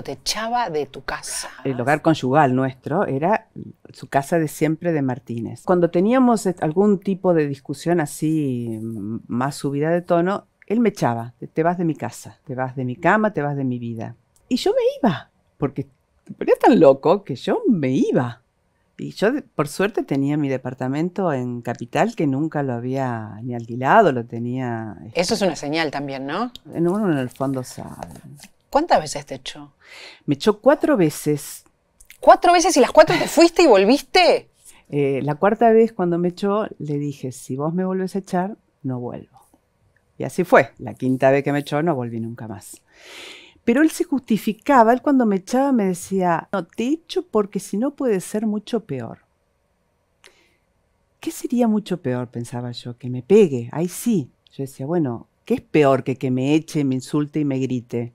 te echaba de tu casa. El hogar conyugal nuestro era su casa de siempre de Martínez. Cuando teníamos algún tipo de discusión así, más subida de tono, él me echaba, te vas de mi casa, te vas de mi cama, te vas de mi vida. Y yo me iba, porque era tan loco que yo me iba. Y yo, por suerte, tenía mi departamento en Capital que nunca lo había ni alquilado, lo tenía... Eso es este, una señal también, ¿no? Uno en el fondo sabe. ¿Cuántas veces te echó? Me echó cuatro veces. ¿Cuatro veces y las cuatro te fuiste y volviste? Eh, la cuarta vez cuando me echó le dije, si vos me volvés a echar, no vuelvo. Y así fue. La quinta vez que me echó no volví nunca más. Pero él se justificaba, él cuando me echaba me decía, no, te echo porque si no puede ser mucho peor. ¿Qué sería mucho peor? Pensaba yo, que me pegue, ahí sí. Yo decía, bueno, ¿qué es peor que que me eche, me insulte y me grite?